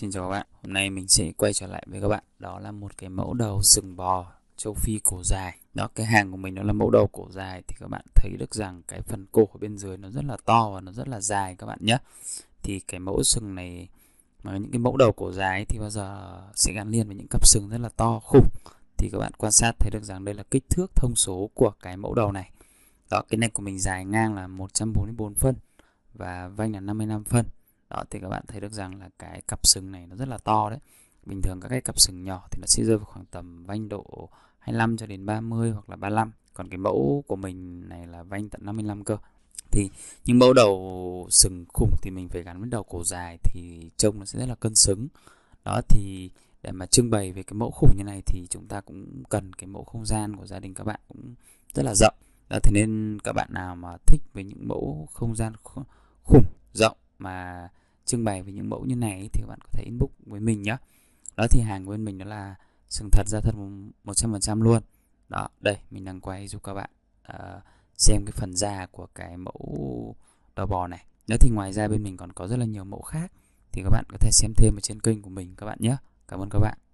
Xin chào các bạn, hôm nay mình sẽ quay trở lại với các bạn Đó là một cái mẫu đầu sừng bò châu Phi cổ dài Đó, cái hàng của mình nó là mẫu đầu cổ dài Thì các bạn thấy được rằng cái phần cổ ở bên dưới nó rất là to và nó rất là dài các bạn nhé Thì cái mẫu sừng này, những cái mẫu đầu cổ dài thì bao giờ sẽ gắn liền với những cặp sừng rất là to khủng Thì các bạn quan sát thấy được rằng đây là kích thước thông số của cái mẫu đầu này Đó, cái này của mình dài ngang là 144 phân và vanh là 55 phân đó thì các bạn thấy được rằng là cái cặp sừng này nó rất là to đấy bình thường các cái cặp sừng nhỏ thì nó sẽ rơi vào khoảng tầm vanh độ 25 cho đến 30 hoặc là 35 còn cái mẫu của mình này là vanh tận 55 cơ thì những mẫu đầu sừng khủng thì mình phải gắn với đầu cổ dài thì trông nó sẽ rất là cân xứng đó thì để mà trưng bày về cái mẫu khủng như này thì chúng ta cũng cần cái mẫu không gian của gia đình các bạn cũng rất là rộng đó thế nên các bạn nào mà thích với những mẫu không gian khủng rộng mà trưng bày về những mẫu như này thì bạn có thể inbox với mình nhé đó thì hàng của bên mình đó là sừng thật ra thật 100% luôn đó đây mình đang quay giúp các bạn uh, xem cái phần da của cái mẫu đầu bò này nữa thì ngoài ra bên mình còn có rất là nhiều mẫu khác thì các bạn có thể xem thêm ở trên kênh của mình các bạn nhé cảm ơn các bạn